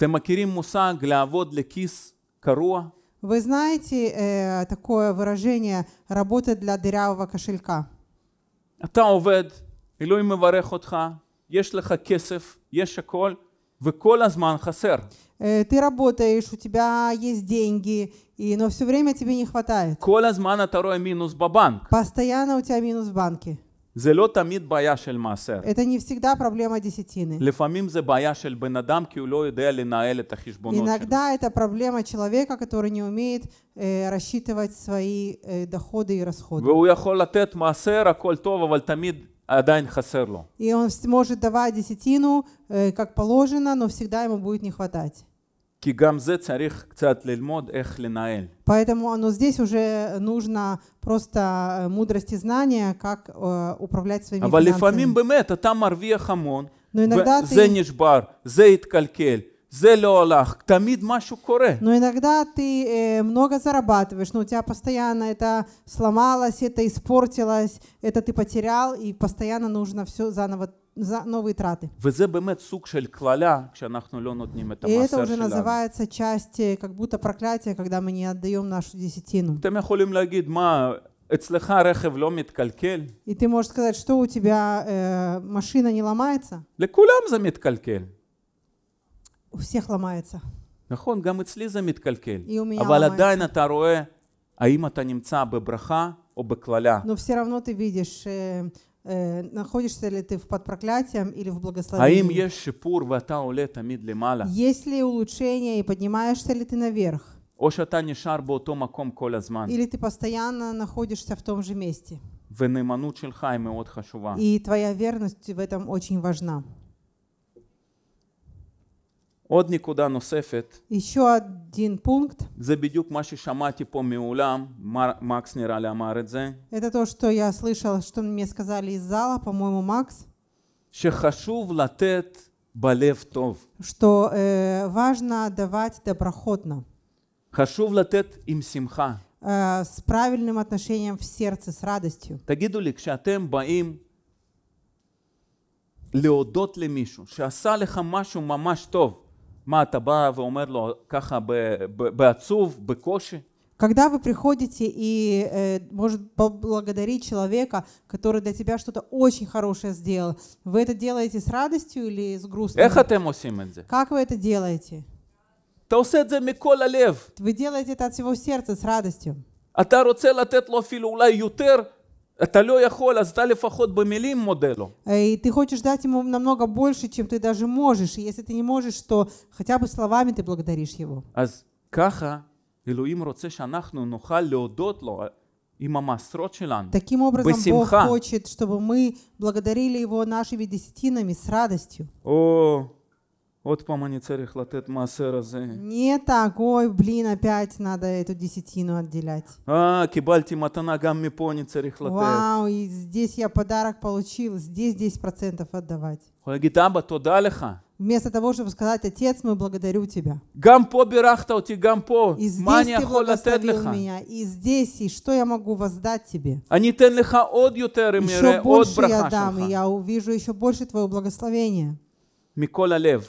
Вы знаете э, такое выражение работа для дырявого кошелька»? אתה עובד, אלוהים מברך אותך, יש לך כסף, יש הכל, וכל הזמן חסר. Ты работаешь, у тебя есть деньги, и, но все время тебе не хватает. כל הזמן אתה רואה מינוס Постоянно у тебя минус в банке. זה לא תמיד בעיה של מעשר. Это не всегда проблема десятины. לפעמים זה בעיה של בן אדם כי הוא לא יודע לנהל את החשבונות שלו. Иногда это проблема человека, который не умеет э, рассчитывать свои э, доходы и расходы. והוא יכול לתת מעשר, הכל טוב, אבל תמיד עדיין חסר לו. И он может давать десятину, э, как положено, но всегда ему будет не хватать. Поэтому оно ну, здесь уже нужно просто э, мудрости знания, как э, управлять своими а финансами. אבל לפעמים באמת אתה מרוויח המון, וזה נשבר, זה התקלקל. זה לא Но иногда ты э, много зарабатываешь, но у тебя постоянно это сломалось, это испортилось, это ты потерял, и постоянно нужно все заново за новые траты. И это уже называется часть, как будто проклятие, когда мы не отдаем нашу десятину. אצלך הרכב לא מתקלקל? И ты можешь сказать, что у тебя э, машина не ломается? לכולם זה מתקלקל. У всех ломается. נכון, גם אצלי זה מתקלקל. אבל עדיין אתה רואה האם אתה נמצא בברכה או בקללה. Но все равно ты видишь, э, Э, находишься ли ты под проклятием или в благословении. Есть ли улучшение и поднимаешься ли ты наверх? או שאתה נשאר באותו מקום כל Или ты постоянно находишься в том же месте. ונאמנות שלך היא מאוד חשובה. И твоя верность в этом очень важна. עוד נקודה נוספת, еще один пункт, זה בדיוק מה ששמעתי פה מעולם, מקס נראה לי אמר את זה, это то, что я слышал, что мне сказали из зала, по-моему, Макс, שחשוב לתת בלב טוב, что э, важно давать доброходно, חשוב לתת עם שמחה, э, с правильным отношением в сердце, с радостью. תגידו לי, כשאתם באים להודות למישהו שעשה לך משהו ממש טוב, מה אתה בא ואומר לו ככה בעצוב, בקושי? Когда вы приходите и, э, может, поблагодарить человека, который для тебя что-то очень хорошее сделал, вы это делаете с радостью или с грустью? Как вы это делаете? Вы делаете это от всего сердца, с радостью. אתה רוצה לתת לו אפילו אולי это לא יכול, אז אתה לפחות במילים מודה И ты хочешь дать ему намного больше, чем ты даже можешь. И если ты не можешь, то хотя бы словами ты благодаришь его. אז ככה Илуим רוצה שאנחנו נוכל להודות לו עם המעשרות שלנו, Таким образом, בשמחה. Бог хочет, чтобы мы благодарили его нашими десятинами с радостью. או... Вот по массеразы. Не ой, блин, опять надо эту десятину отделять. А, кибальти матана гамми пони Вау, и здесь я подарок получил, здесь 10% отдавать. Вместо того, чтобы сказать, Отец, мы благодарю Тебя. Гампо гампо. И здесь Ты благословил меня, и здесь, и что я могу воздать Тебе? Еще больше я дам, и я увижу еще больше Твое благословение. מכל הלב.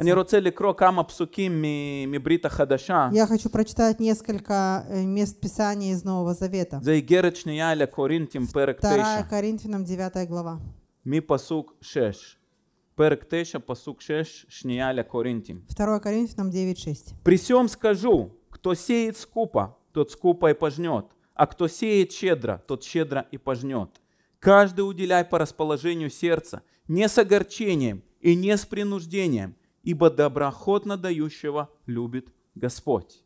אני רוצה לקרוא כמה פסוקים מברית החדשה. Э, זה איגרת שנייה לקורינתים, פרק 9. מפסוק 6. פרק 9, פסוק 6, שנייה לקורינתים. 2 Коринфянам 9.6. «При всем скажу, кто сеет скупо, тот скупо и пожнет, а кто сеет щедро, тот щедро и пожнет. Каждый уделяй по расположению сердца, не с огорчением, и не с принуждением, ибо доброхотно дающего любит Господь.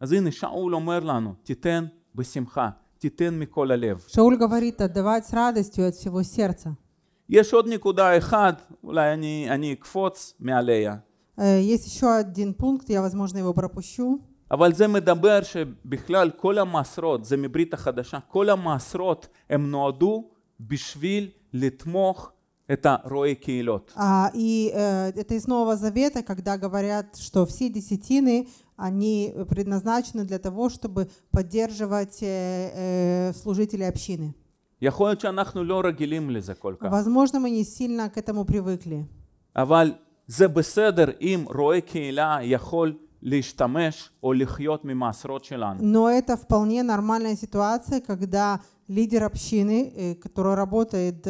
אז הנה, שאול אומר לנו, תיתן בשמחה, תיתן מכל הלב. שאול говорит, отдавать с радостью от всего сердца. יש עוד נקודה אחת, אולי אני, אני אקפוץ מעליה. Есть еще один пункт, я, возможно, его пропущу. אבל זה מדבר שבכלל כל המעשרות, זה מברית החדשה, כל המעשרות הם נועדו בשביל לתמוך это рои киелот. А, и э, это из Нового Завета, когда говорят, что все десятины, они предназначены для того, чтобы поддерживать э, э, служителей общины. Возможно, мы не сильно к этому привыкли. אבל זה בסדר אם רואה קהילה יכול להשתמש או לחיות ממעשרות שלנו. Но это вполне нормальная ситуация, когда лидер общины, который работает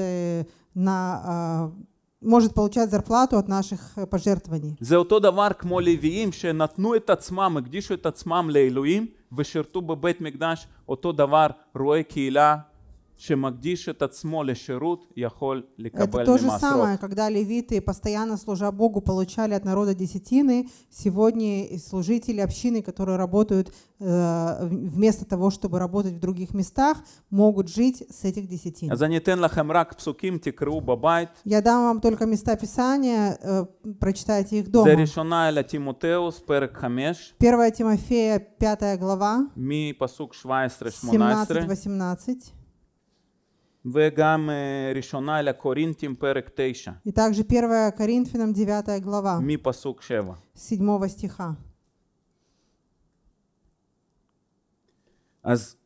на может получать зарплату от наших пожертвований. זה אותו דבר כמו לוויים שנתנו את עצמם, הקדישו את עצמם לאלוהים ושירתו בבית מקדש, אותו דבר רואה קהילה это то же самое, когда левиты, постоянно служа Богу, получали от народа десятины. Сегодня служители общины, которые работают э, вместо того, чтобы работать в других местах, могут жить с этих десятин. Я дам вам только места Писания, э, прочитайте их дома. 1 Тимофея, пятая глава, 17-18. וגם אה, ראשונה לקורינתים פרק 9. И также 1 Коринфянам 9 глава. מפסוק 7. 7 стиха. אז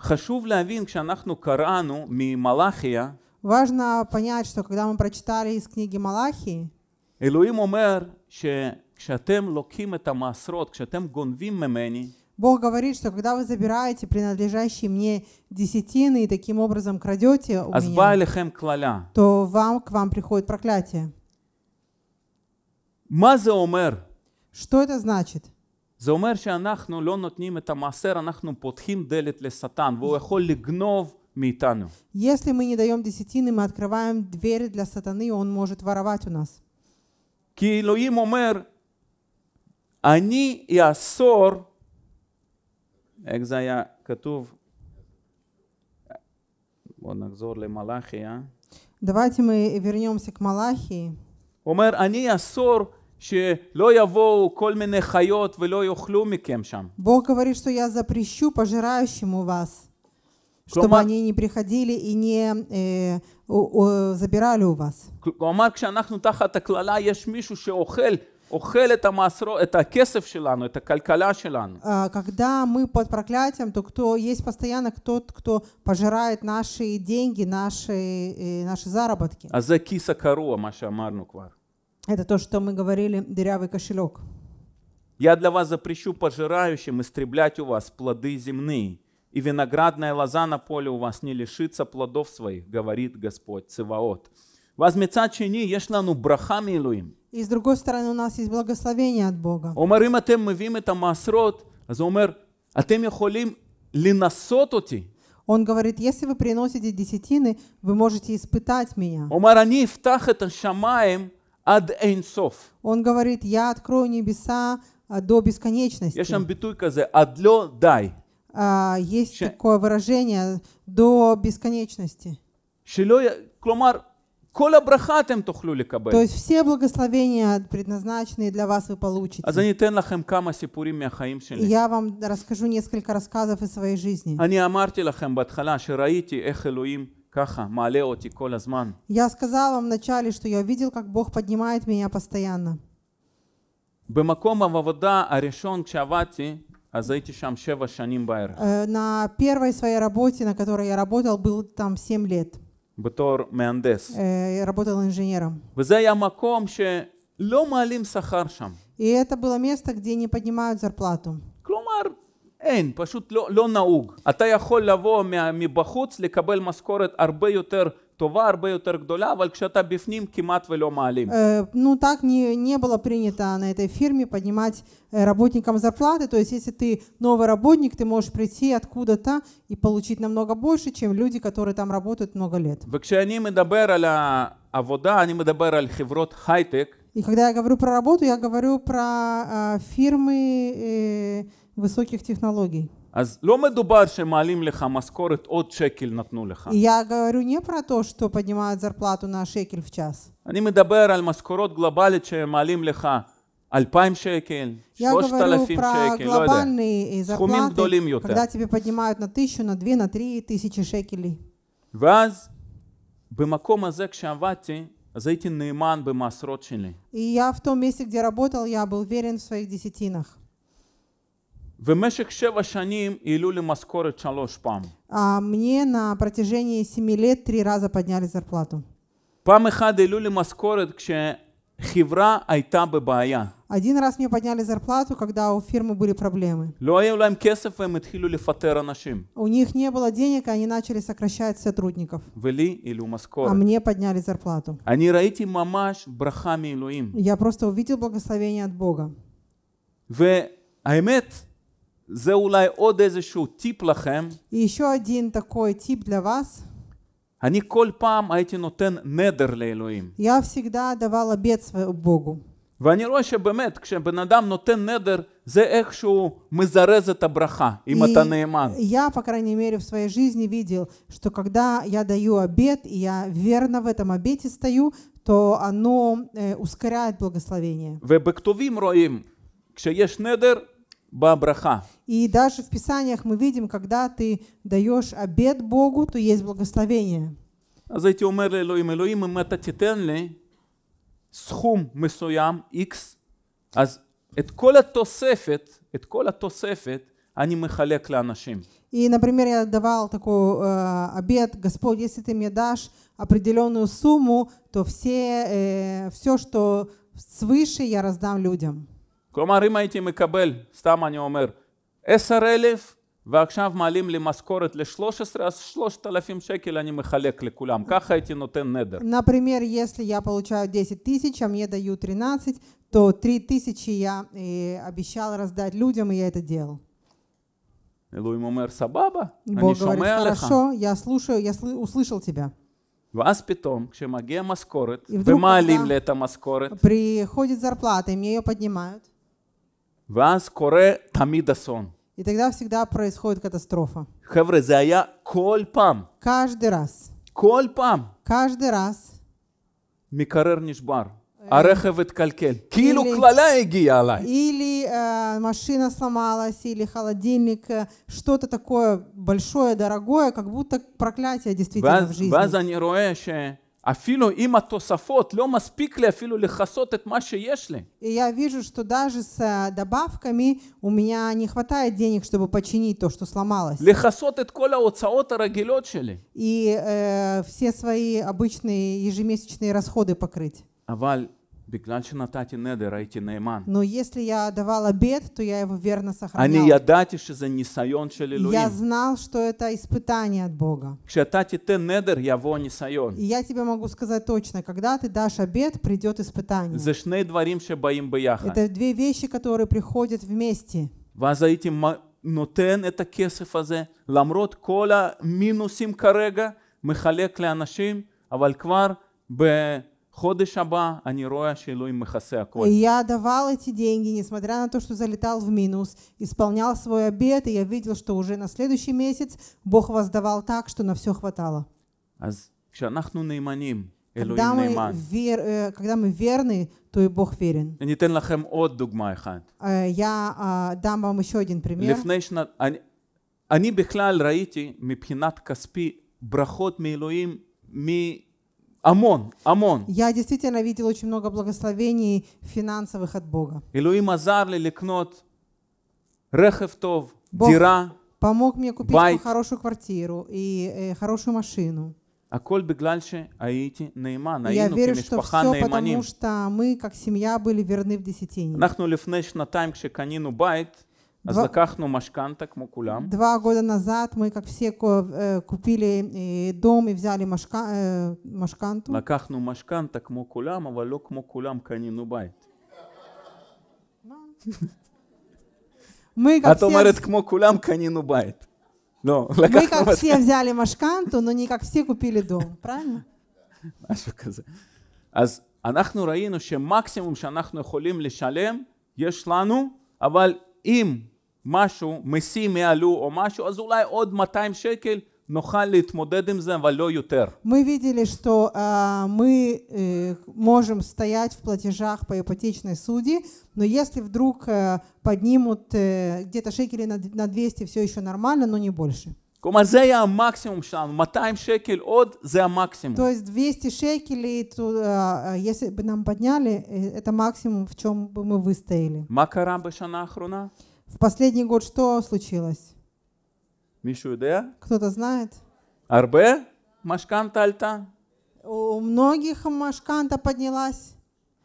חשוב להבין כשאנחנו קראנו ממלאכיה Важно понять, что когда мы прочитали из книги Малахии, אלוהים אומר שכשאתם לוקים את המעשרות, כשאתם גונבים ממני, Бог говорит, что когда вы забираете принадлежащие мне десятины и таким образом крадете у меня, то вам, к вам приходит проклятие. Что это значит? זה אומר שאנחנו לא נותנים את המעשר, אנחנו פותחים דלת לשטן, והוא יכול לגנוב מאיתנו. Если мы не даем десятины, мы открываем двери для сатаны, он может воровать у нас. כי אלוהים אומר, אני אאסור איך זה היה כתוב? בואו נחזור למלאכי, אה? мы вернемся מלאכי. Малахии. אומר, אני אסור שלא יבואו כל מיני חיות ולא יאכלו מכם שם. בואו כבר что я запрещу пожирающему вас, чтобы они не приходили и не э, забирали у вас. כלומר, כשאנחנו תחת הקללה יש מישהו שאוכל А, когда мы под проклятием, то кто есть постоянно тот, кто пожирает наши деньги, наши, э, наши заработки. А за киса маша квар. Это то, что мы говорили, дырявый кошелек. Я для вас запрещу пожирающим истреблять у вас плоды земные, и виноградная лоза на поле у вас не лишится плодов своих, говорит Господь Циваот. ואז מצד שני יש לנו ברכה מאלוהים. И с другой стороны у нас есть благословение от Бога. אומר, אם אתם מביאים את המעשרות, אז הוא אומר, אתם יכולים לנסות אותי. Он говорит, если вы приносите десятины, вы можете испытать меня. אומר, они אפתח это шамаем ад אין Он говорит, я открою небеса а, до бесконечности. Я шам ביטוי כזה, עד дай. А, есть такое выражение до бесконечности. שלא, кломар то есть все благословения, предназначенные для вас, вы получите. А я вам расскажу несколько рассказов из своей жизни. Я сказал вам вначале, что я видел, как Бог поднимает меня постоянно. במקום העבודה הראשון כשעבדתי, אז הייתי שם שבע שנים בערך. На первой своей работе, на которой я работал, был там семь лет. בתור מהנדס. работал инженером. וזה היה מקום שלא מעלים שכר שם. И это было место, где не поднимают зарплату. כלומר, אין, פשוט לא, לא נהוג. אתה יכול לבוא מבחוץ, לקבל משכורת הרבה יותר טובה הרבה יותר גדולה, אבל כשאתה בפנים кимат ולא מעלים. Ну, так не, не было принято на этой фирме поднимать работникам зарплаты. То есть, если ты новый работник, ты можешь прийти откуда-то и получить намного больше, чем люди, которые там работают много лет. וכשאני מדבר על העבודה, אני מדבר על хеврот, хайтек. И когда я говорю про работу, я говорю про э, фирмы э, высоких технологий. אז לא מדובר שמעלים לך משכורת עוד שקל נתנו לך. Я говорю не про то, что поднимают зарплату на шекель в час. אני מדבר על משכורות גלובלית שמעלים לך 2,000 שקל, 3,000 שקל, לא יודע, סכומים גדולים יותר. когда тебе поднимают на тысячу, на две, на три тысячи шекелей. ואז במקום הזה כשעבדתי, אז הייתי נאמן במעשרות שלי. И я в том месте, где работал, я был верен в своих десятинах. במשך שבע שנים העלו לי משכורת שלוש פעם. А мне на протяжении семи лет три раза подняли зарплату. פעם אחת העלו לי משכורת כשחברה הייתה בבעיה. Один раз мне подняли зарплату, когда у фирмы были проблемы. У них не было денег, и они начали сокращать сотрудников. А мне подняли зарплату. Я просто увидел благословение от Бога. האמת, זה אולי עוד איזשהו טיפ לכם. אני כל פעם הייתי נותן נדר לאלוהים. ואני רואה שבאמת, כשבן אדם נותן נדר, זה איכשהו מזרז את הברכה, אם אתה נאמן. Я, по крайней мере, в своей жизни видел, что когда я даю обед, и я верно в этом обете стою, то оно э, ускоряет благословение. ובכתובים רואים, כשיש נדר, באה ברכה. И даже в Писаниях мы видим, когда ты даешь обед Богу, то есть благословение. אז הייתי אומר לאלוהים, אלוהים, אם אתה תיתן לי סכום מסוים, X, אז את כל התוספת, את כל התוספת, אני מחלק לאנשים. И, например, я давал такой э, обед, Господь, если ты мне дашь определенную сумму, то все, э, все, что свыше, я раздам людям. כלומר, אם הייתי мекабель, стам они умер. 10,000, ועכשיו מעלים לי משכורת ל-13, אז 3,000 שקל אני מחלק לכולם. ככה הייתי נותן נדר. Например, если я получаю 10 тысяч, а мне дают 13, то 3 тысячи я обещал раздать людям, и я это делал. אלוהים אומר, סבבה, אני שומע לך. я слушаю, я услышал тебя. ואז פתאום, כשמגיעה משכורת, ומעלים לי את המשכורת, приходит зарплата, мне ее поднимают. ואז קורה תמיד אסון. И тогда всегда происходит катастрофа. חבר'ה, זה היה כל Каждый раз, כל каждый раз מקרר נשבר, הרכב התקלקל, כאילו קללה הגיעה или э, машина сломалась, или холодильник, э, что-то такое большое, дорогое, как будто проклятие действительно в жизни. ואז אני רואה אפילו עם התוספות לא מספיק לי אפילו לכסות את מה שיש לי. я вижу, что даже с э, добавками у меня не хватает денег, чтобы починить то, что сломалось. לכסות את כל ההוצאות הרגילות שלי. И э, все свои обычные ежемесячные расходы покрыть. אבל но если я давал обед, то я его верно сохранял. Я знал, что это испытание от Бога. А И я тебе могу сказать точно, когда ты дашь обед, придет испытание. Это две вещи, которые приходят вместе. נותן את הכסף הזה, למרות כל המינוסים כרגע, מחלק לאנשים, אבל כבר ב... А и я давал эти деньги, несмотря на то, что залетал в минус, исполнял свой обед, и я видел, что уже на следующий месяц Бог воздавал так, что на все хватало. А когда мы, вер, э, когда мы верны, то и Бог верен. Я дам вам еще один пример. אני בכלל ראיתי מבחינת כספי ברכות מאלוהים Амон, Амон. Я действительно видел очень много благословений финансовых от Бога. Элоим Азар лекнот, рехевтов, дира, помог мне купить байт. хорошую квартиру и э, хорошую машину. А Я верю, что что все, потому мы הכל בגלל שהייתי נאמן, היינו כמשפחה נאמנים. אנחנו לפני שנתיים Канину בית, אז два... לקחנו משכנתה כמו כולם. Два года назад мы, как все, купили дом и взяли משכנту. לקחנו משכנתה כמו כולם, אבל לא כמו כולם קנינו בית. Мы, как את אומרת כמו כולם קנינו בית. לא, לקחנו משכנתה. Мы, как все, взяли משכנту, но не как все купили дом, правильно? משהו כזה. אז אנחנו ראינו שמקסימום שאנחנו יכולים לשלם, יש לנו, אבל אם משהו, מיסים יעלו או משהו, אז אולי עוד 200 שקל נוכל להתמודד עם זה, אבל לא יותר. Мы видели, что а, мы э, можем стоять в платежах по ипотечной суде, но если вдруг э, поднимут э, где-то шекели на, на 200, все еще нормально, но не больше. כלומר זה יהיה המקסימום שלנו, 200 שקל עוד זה המקסימום. То есть 200 шекелей, а, а, если бы нам подняли, это максимум, в чем бы мы выстояли. מה קרה בשנה האחרונה? В последний год что случилось? Мишу Кто-то знает? Арбе? Машканта альта? У многих машканта поднялась.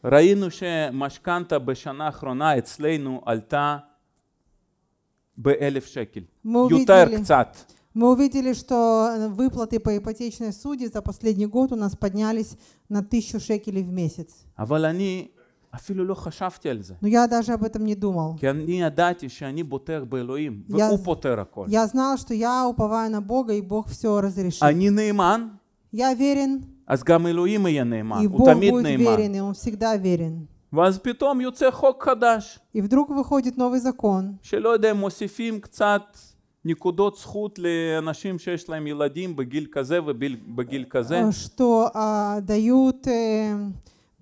ראינו машканта бешана האחרונה אצלנו עלתה באלף שקל. יותר קצת. Мы увидели, что э, выплаты по ипотечной суде за последний год у нас поднялись на тысячу шекелей в месяц. А אני אפילו לא חשבתי על זה. Но я даже об этом не думал. כי אני ידעתי שאני בוטח באלוהים, я, והוא פותר הכל. Я знал, что я уповаю на Бога, и Бог все разрешит. אני נאמן. Я верен. אז גם אלוהים יהיה נאמן, и הוא Бог תמיד будет נאמן. Верен, и он всегда верен. ואז פתאום יוצא חוק חדש. И вдруг выходит новый закон. שלא יודע, מוסיפים קצת נקודות זכות לאנשים שיש להם ילדים בגיל כזה ובגיל כזה. Что дают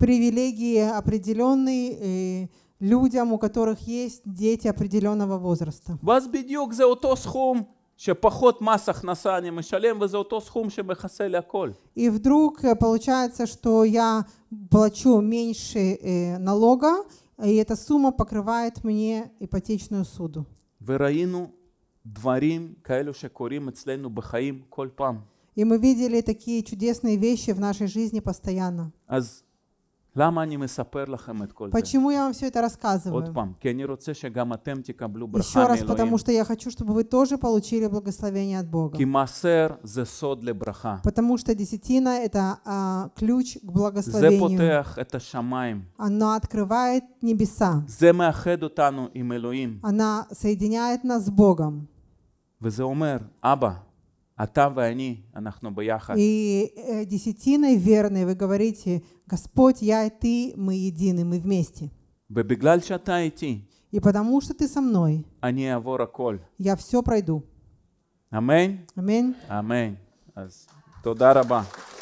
привилегии определенные э, людям, у которых есть дети определенного возраста. Вас бедюк за ואז בדיוק זה אותו סכום שפחות מס вы за משלם, схом, что мы שמכסה להכל. И вдруг э, получается, что я плачу меньше э, налога, и эта сумма покрывает мне ипотечную суду. וראינו דברים כאלו שקורים אצלנו בחיים כל פעם. И мы видели такие чудесные вещи в нашей жизни постоянно. אז Почему я вам все это рассказываю? Еще раз, потому что я хочу, чтобы вы тоже получили благословение от Бога. Потому что десятина – это а, ключ к благословению. Она открывает небеса. Она соединяет нас с Богом. וזה אומר, אבא, а там вы они, И э, десятиной верной вы говорите, Господь, я и ты, мы едины, мы вместе. И потому что ты со мной, «А авора я все пройду. Аминь. Аминь. Аминь. תודה רבה.